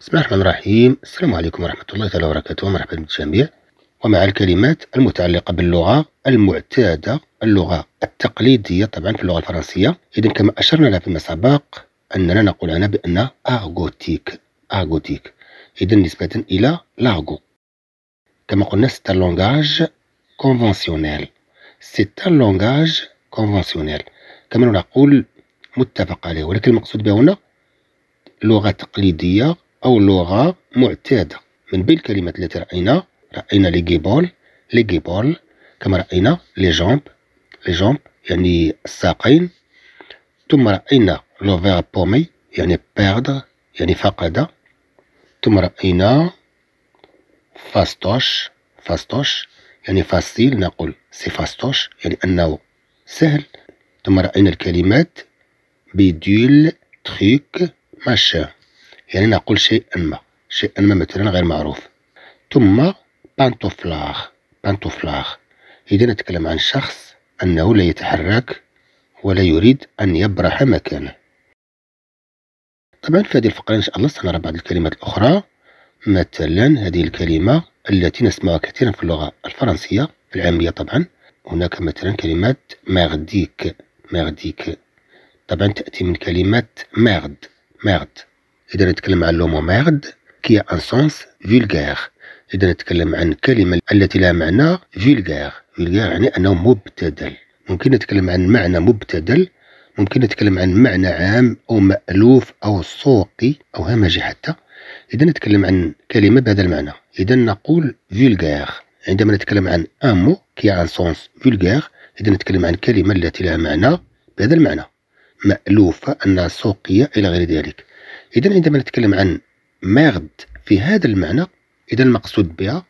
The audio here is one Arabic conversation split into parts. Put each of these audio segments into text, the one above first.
بسم الله الرحمن الرحيم السلام عليكم ورحمة الله تعالى وبركاته ومرحبا بالجميع ومع الكلمات المتعلقة باللغة المعتادة اللغة التقليدية طبعا في اللغة الفرنسية إذا كما أشرنا لها فيما سبق أننا نقول عنها بأن أغوتيك أغوتيك إذا نسبة إلى لاغو كما قلنا سي لونغاج كونفونسيونيل سي لونغاج كونفونسيونيل كما نقول متفق عليه ولكن المقصود به هنا لغة تقليدية أو لغة معتادة من بين الكلمات التي رأينا رأينا لي جيبول لي جيبول كما رأينا لي جامب لي جامب يعني الساقين ثم رأينا لو فيرب بومي يعني بيردر يعني فقد ثم رأينا فاستوش فاستوش يعني فاسيل نقول سي فاستوش يعني أنه سهل ثم رأينا الكلمات بيدول تخيك ماشي يعني نقول شيء ما شيء ما مثلا غير معروف ثم بانتوفلاغ بانتوفلاغ إذا نتكلم عن شخص أنه لا يتحرك ولا يريد أن يبرح مكانه طبعا في هذه الفقرة إن شاء الله سنرى بعض الكلمات الأخرى مثلا هذه الكلمة التي نسمعها كثيرا في اللغة الفرنسية في العامية طبعا هناك مثلا كلمات ماغديك ماغديك طبعا تأتي من كلمة ماغد ماغد إذا نتكلم عن لومو موميرد كي ان سونس فولغير إذا نتكلم عن كلمة التي لها معنى فولغير فولغير يعني أنه مبتدل ممكن نتكلم عن معنى مبتدل ممكن نتكلم عن معنى عام أو مألوف أو سوقي أو همجي حتى إذا نتكلم عن كلمة بهذا المعنى إذا نقول فولغير عندما نتكلم عن ان مو كي ان سونس فولغير إذا نتكلم عن كلمة التي لها معنى بهذا المعنى مألوفة أنها سوقية إلى غير ذلك إذا عندما نتكلم عن ماغد في هذا المعنى إذا المقصود بها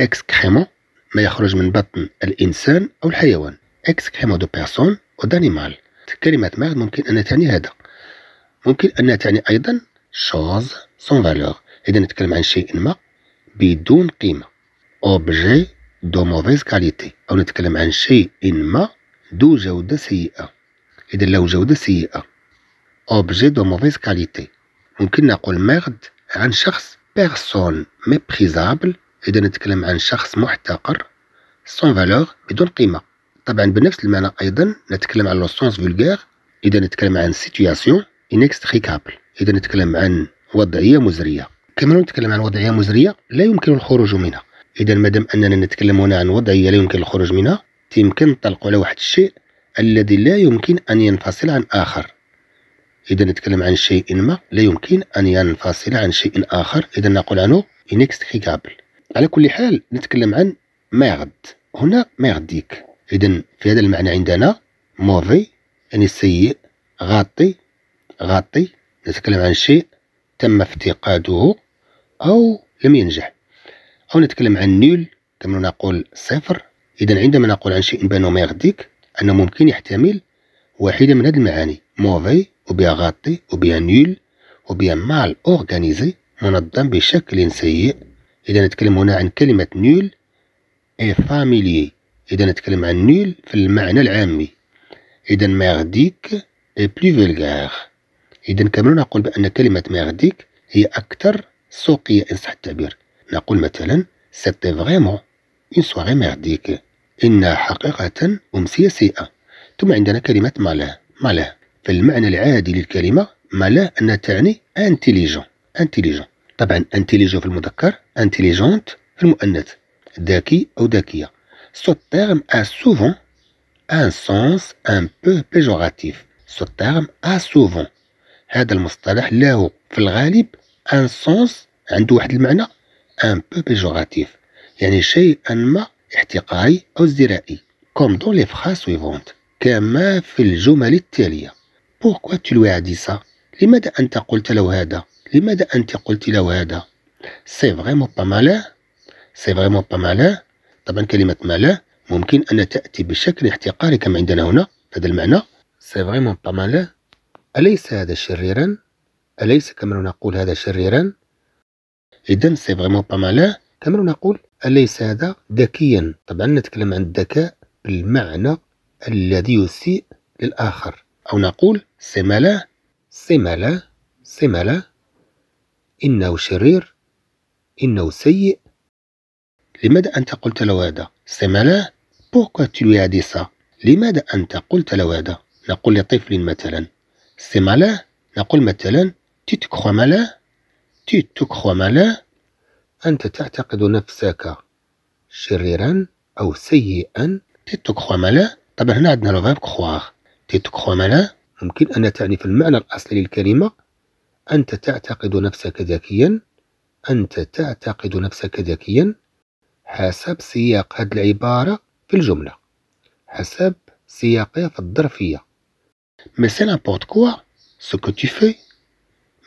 إكسكريمون ما يخرج من بطن الإنسان أو الحيوان إكسكريمون دو بيرسون أو دانيمال كلمة ماغد ممكن أن تعني هذا ممكن أن تعني أيضا شوز سون فالور إذا نتكلم عن شيء ما بدون قيمة أوبجي دو موفيز كاليتي أو نتكلم عن شيء ما دو جودة سيئة إذا لو جودة سيئة أوبجي دو موفيز كاليتي ممكن نقول ميرد عن شخص بيرسون ميبريزابل إذا نتكلم عن شخص محتقر سون فالور بدون قيمة طبعا بنفس المعنى أيضا نتكلم عن لو سونس فولغير إذا نتكلم عن سيتياسيون انكستريكابل إذا نتكلم عن وضعية مزرية كما نتكلم عن وضعية مزرية لا يمكن الخروج منها إذا مادام أننا نتكلم هنا عن وضعية لا يمكن الخروج منها يمكن نطلقوا على واحد الشيء الذي لا يمكن أن ينفصل عن آخر إذا نتكلم عن شيء ما لا يمكن أن ينفصل عن شيء آخر إذا نقول عنه إنكستريكابل على كل حال نتكلم عن مغد هنا مغديك إذا في هذا المعنى عندنا موفي يعني سيء غاطي غاطي نتكلم عن شيء تم افتقاده أو لم ينجح أو نتكلم عن نول كما نقول صفر إذا عندما نقول عن شيء بأنه ما أنه ممكن يحتمل واحدة من هذه المعاني موفي ou bien raté نول bien مال أورغانيزي منظم بشكل سيء إذا نتكلم هنا عن كلمة نول اي فاميلي إذا نتكلم عن نول في المعنى العامي إذا ميرديك اي بلو فولغار إذا كمان نقول بأن كلمة ميرديك هي أكثر سوقية إن صح التعبير نقول مثلا سيتي فريمون اون سواري ميرديك إنها حقيقة أمسية سيئة ثم عندنا كلمة ماله ماله فالمعنى العادي للكلمة ما لا أن تعني انتيليجون انتيليجون طبعا انتيليجون في المذكر انتيليجونت في المؤنث ذكي أو ذكية سو تيرم ا سوفون ان سونس ان بو بيجوراتيف سو تيرم ا سوفون هذا المصطلح له في الغالب ان سونس عنده واحد المعنى ان بو بيجوراتيف يعني شيء ما احتقاري او ازدرائي كوم دون لي فراس سويفونت كما في الجمل التاليه بوركوا tu lui لماذا أنت قلت له هذا لماذا أنت قلت له هذا سي فريمون با مالاه سي فريمون با مالاه طبعا كلمة مالاه ممكن أن تأتي بشكل احتقاري كما عندنا هنا هذا المعنى سي فريمون با مالاه أليس هذا شريرا أليس كما نقول هذا شريرا إذا سي فريمون با مالاه كما نقول أليس هذا ذكيا طبعا نتكلم عن الذكاء بالمعنى الذي يسيء للآخر أو نقول سملا سملا سملا إنه شرير إنه سيء لماذا أنت قلت له هذا سملا بوكو tu lui لماذا أنت قلت له هذا نقول لطفل مثلا سملا نقول مثلا تتكخو te تتكخو malin أنت تعتقد نفسك شريرا أو سيئا تتكخو te طبعا هنا عندنا لو فيرب تيتكخومانا ممكن أن تعني في المعنى الأصلي للكلمة أنت تعتقد نفسك ذكيا أنت تعتقد نفسك ذكيا حسب سياق هذه العبارة في الجملة حسب سياقها في الظرفية Mais c'est n'importe quoi ce que tu fais.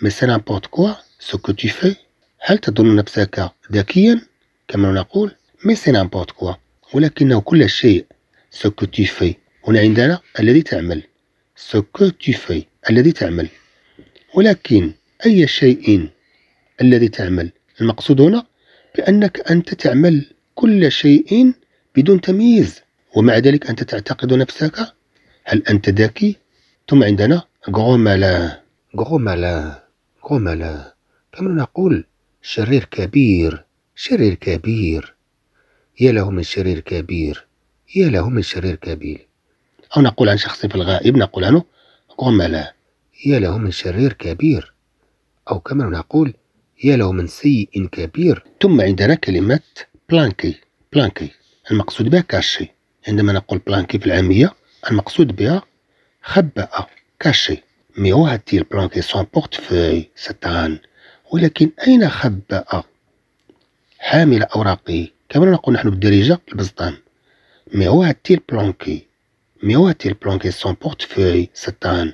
Mais c'est n'importe quoi ce que tu fais. هل تظن نفسك ذكيا كما نقول Mais c'est n'importe quoi ولكنه كل شيء ce que tu fais هنا عندنا الذي تعمل ce que الذي تعمل ولكن أي شيء الذي تعمل المقصود هنا بأنك أنت تعمل كل شيء بدون تمييز ومع ذلك أنت تعتقد نفسك هل أنت ذكي ثم عندنا غو مالان غو مالان غو مالان كما نقول شرير كبير شرير كبير يا له من شرير كبير يا له من شرير كبير أو نقول عن شخص في الغائب نقول عنه غملا يا له من شرير كبير أو كما نقول يا له من سيء كبير ثم عندنا كلمة بلانكي بلانكي المقصود بها كاشي عندما نقول بلانكي في العامية المقصود بها خبأ كاشي مي هو هاتي البلانكي سون بورتفوي ستان ولكن أين خبأ حامل أوراقه كما نقول نحن بالدارجة البزطام مي هو هاتي البلانكي ميواتي بلانكي سون بورتفوي ستان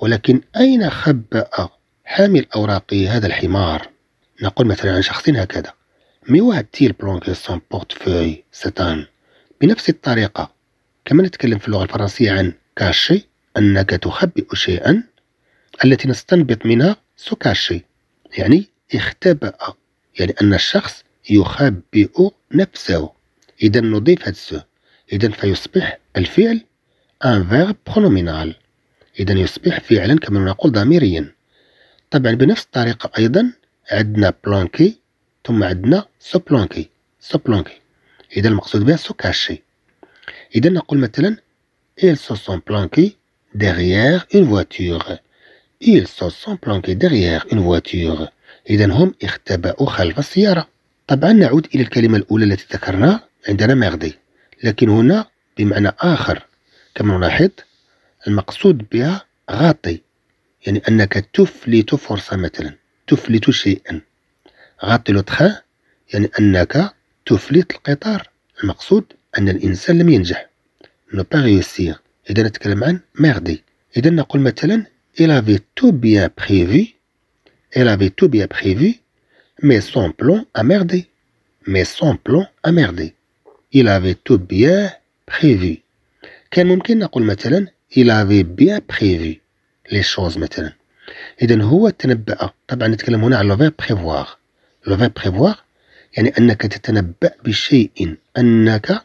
ولكن أين خبأ حامل الأوراق هذا الحمار نقول مثلا عن شخص هكذا ميواتي بلانكي سون بورتفوي ستان بنفس الطريقة كما نتكلم في اللغة الفرنسية عن كاشي أنك تخبئ شيئا التي نستنبط منها سو كاشي يعني اختبأ يعني أن الشخص يخبئ نفسه إذا نضيف هذا السو إذا فيصبح الفعل ان فيرب برونومينال إذا يصبح فعلا كما نقول ضميريا طبعا بنفس الطريقة أيضا عندنا بلانكي ثم عندنا سو بلانكي سو بلانكي إذا المقصود بها سو كاشي إذا نقول مثلا ايل se sont بلانكي derrière une voiture ايل se sont بلانكي derrière une voiture إذا هم اختبأوا خلف السيارة طبعا نعود إلى الكلمة الأولى التي ذكرناها عندنا ماغدي لكن هنا بمعنى آخر كما نلاحظ المقصود بها غاطي يعني أنك تفلت فرصة مثلا تفلت شيئا غاطي لو يعني أنك تفلت القطار المقصود أن الإنسان لم ينجح نو با ريوسير إذا نتكلم عن ماردي إذا نقول مثلا إلا في تو بيا بخيفي إلا في تو بيا بخيفي مي سون بلون a مي سون بلون plan إلا في تو بيا بخيفي كان ممكن نقول مثلا إلا في بيان بخيفي لي شوز مثلا إذا هو تنبأ طبعا نتكلم هنا على لوفير لو فيب بريفوار يعني أنك تتنبأ بشيء أنك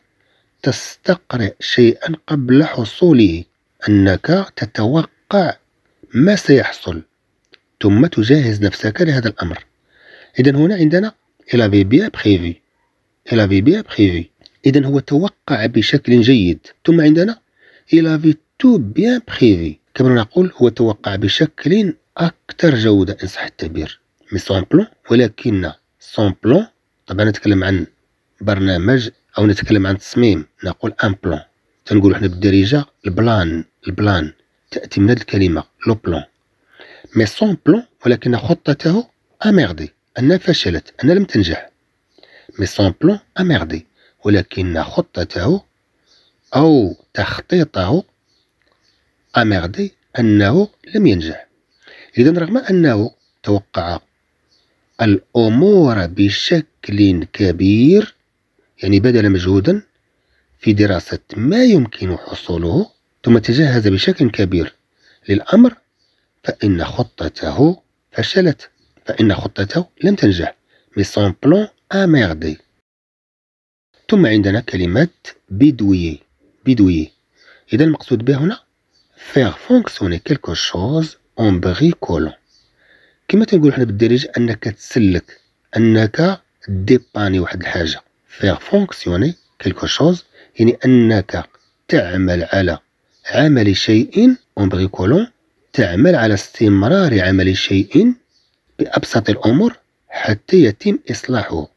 تستقرئ شيئا قبل حصوله أنك تتوقع ما سيحصل ثم تجهز نفسك لهذا الأمر إذا هنا عندنا إلا في بيان بخيفي إلا في بيان بخيفي إذا هو توقع بشكل جيد ثم عندنا avait تو بيان prévu. كما نقول هو توقع بشكل أكثر جودة إن صح التعبير مي سون بلون ولكن سون بلون طبعا نتكلم عن برنامج أو نتكلم عن تصميم نقول أن بلون تنقولوا حنا بالدارجة البلان البلان تأتي من هذه الكلمة لو بلون مي سون بلون ولكن خطته أميردي أنها فشلت أنها لم تنجح مي سون بلون أميردي ولكن خطته أو تخطيطه أميردي أنه لم ينجح إذا رغم أنه توقع الأمور بشكل كبير يعني بذل مجهودا في دراسة ما يمكن حصوله ثم تجهز بشكل كبير للأمر فإن خطته فشلت فإن خطته لم تنجح مي سون بلون أميردي ثم عندنا كلمة بدوي بدوي إذا المقصود به هنا فير فونكسيوني كيلكو شوز اون بريكولون كما تنقول حنا بالدارجة أنك تسلك أنك ديباني واحد الحاجة فير فونكسيوني كيلكو شوز يعني أنك تعمل على عمل شيء اون بريكولون تعمل على استمرار عمل شيء بأبسط الأمور حتى يتم إصلاحه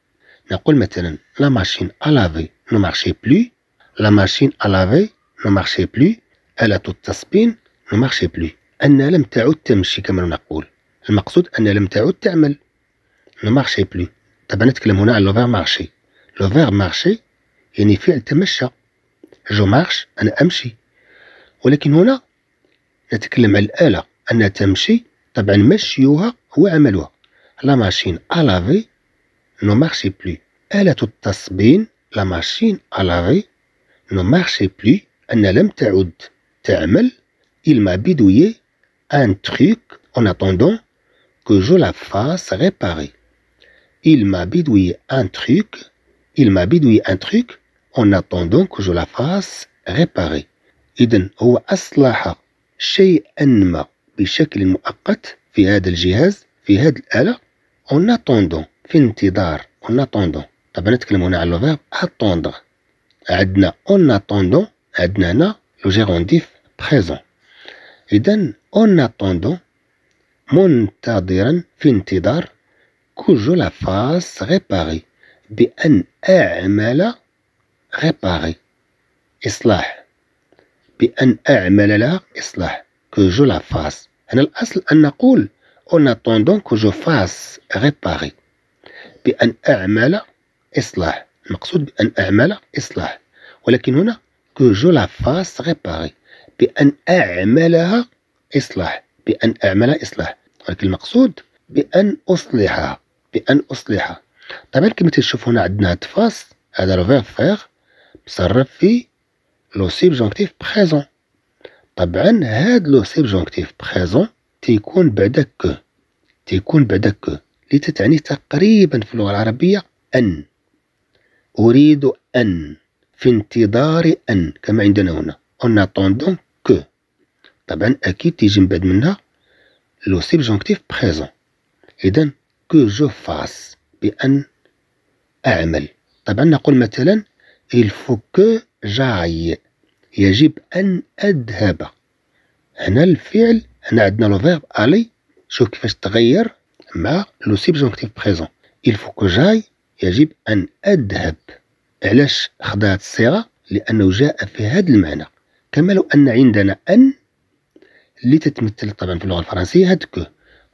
نقول مثلا لا ماشين ألافي نو مارشي بلو La machine à laver ne marchait plus. آلة التصبين ne marchait plus. أن لم تعد تمشي كما نقول. المقصود أن لم تعد تعمل. ne marchait plus. طبعا نتكلم هنا على لو مارشي. لو مارشي يعني فعل تمشى. جو مارش أنا أمشي. ولكن هنا نتكلم على الآلة أنها تمشي طبعا مشيوها هو عملها لا ماشين ألافي نو مارشي بلو آلة التصبين لا ماشين ألافي ne marchait plus أن لم تعد تعمل il m'a bidouillé un truc en attendant que je la fasse réparer il m'a bidouillé un truc il m'a bidouillé un truc en attendant que je la fasse réparer إذن هو أصلح شيئا ما بشكل مؤقت في هذا الجهاز في هذه الآلة en attendant في انتظار en attendant طبعا نتكلم هنا على الفيرب attendre عندنا اون اتوندون عندنا هنا لو جيرونديف بريزون اذا اون اتوندون منتظرا في انتظار كوجو لا فاس ريباري بان اعمل ريباري اصلاح بان اعمل لها اصلاح كوجو لا فاس هنا الاصل ان نقول اون اتوندون كوجو فاس ريباري بان اعمل اصلاح المقصود بأن أعمل إصلاح ولكن هنا كو جو لا فاس ريباري بأن أعملها إصلاح بأن أعمل إصلاح ولكن المقصود بأن أصلحها بأن أصلحها طبعا كما تشوف هنا عندنا هاد فاس هذا لو فيغ مصرف في لو سيبجونكتيف بريزون طبعا هاد لو سيبجونكتيف بريزون تيكون بعد كو تيكون بعد كو اللي تتعني تقريبا في اللغة العربية أن أريد أن في انتظار أن كما عندنا هنا اون اتوندون كو طبعا أكيد تيجي من بعد منها لو سيبجونكتيف بريزون إذا كو جو فاس بأن أعمل طبعا نقول مثلا il faut que يجب أن أذهب هنا الفعل هنا عندنا لو فيرب ألي شوف كيفاش تغير مع لو سيبجونكتيف بريزون il faut que يجب أن أذهب علاش خضعت الصيغة لأنه جاء في هذا المعنى كما لو أن عندنا أن اللي تتمثل طبعا في اللغة الفرنسية هاد كو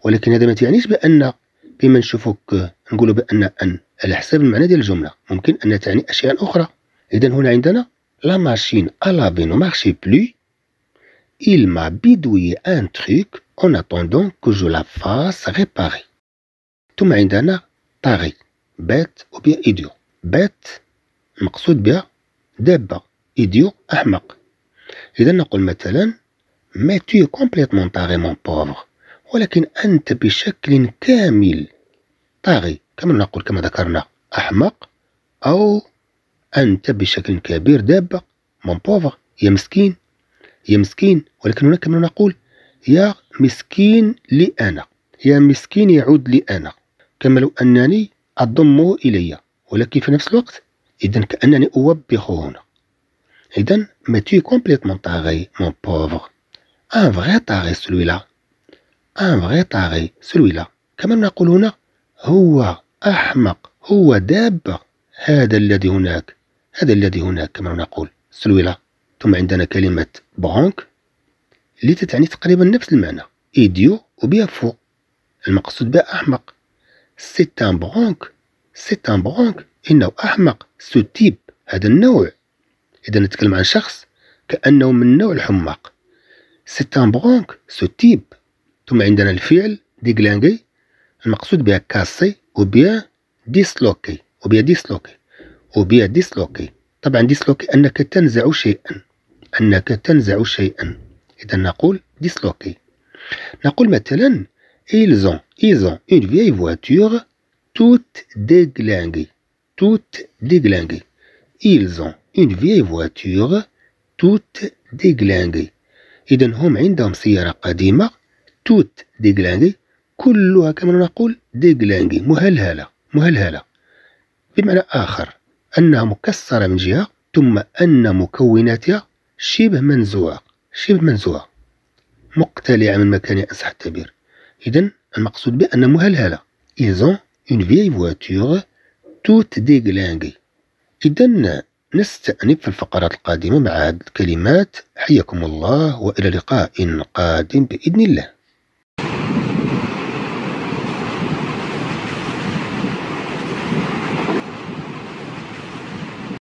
ولكن هذا ما تعنيش بأن بما نشوفو كو نقولوا بأن أن على حساب المعنى ديال الجملة ممكن أن تعني أشياء أخرى إذا هنا عندنا لا ماشين ألا بينو مارشي بلو Il m'a bidouillé un truc en attendant que je la fasse réparer. ثم عندنا طاري بات وبها ايديو بات مقصود بها دابة ايديو احمق اذا نقول مثلا ما tu كومبليتمون طاغي مون بوفر ولكن انت بشكل كامل طاغي كما نقول كما ذكرنا احمق او انت بشكل كبير دابة مون بوفر يا مسكين يا مسكين ولكن هناك من نقول يا مسكين لي انا يا مسكين يعود لي انا كما لو انني أضمه إلي ولكن في نفس الوقت إذا كأنني أوبخه هنا إذا ما تي es complètement taré mon pauvre un vrai taré celui-là un vrai taré كما نقول هنا هو أحمق هو دابة هذا الذي هناك هذا الذي هناك كما نقول سلويلا ثم عندنا كلمة بونك اللي تتعني تقريبا نفس المعنى إيديو وبيفو المقصود بها أحمق سيت ان برونك سيت ان برونك إنه أحمق سو تيب هذا النوع إذا نتكلم عن شخص كأنه من نوع الحماق سيت ان برونك سو تيب ثم عندنا الفعل ديغلانغي المقصود بها كاسي وبيا ديسلوكي وبيا ديسلوكي وبيا ديسلوكي طبعا ديسلوكي أنك تنزع شيئا أنك تنزع شيئا إذا نقول ديسلوكي نقول مثلا Ils ont, ils ont une vieille voiture toute déglinguée. Toute déglinguée. Ils ont une vieille voiture toute déglinguée. إذا هم عندهم سيارة قديمة توت ديغلانغي كلها كما نقول ديغلانغي مهلهلة مهلهلة بمعنى آخر أنها مكسرة من جهة ثم أن مكوناتها شبه منزوعة شبه منزوعة مقتلعة من مكان أصح التعبير إذن المقصود به أن مهلهلة إذن اون فيي فواتور توت ديغلانغي إذن نستأنف في الفقرات القادمة مع هذه الكلمات حياكم الله وإلى لقاء قادم بإذن الله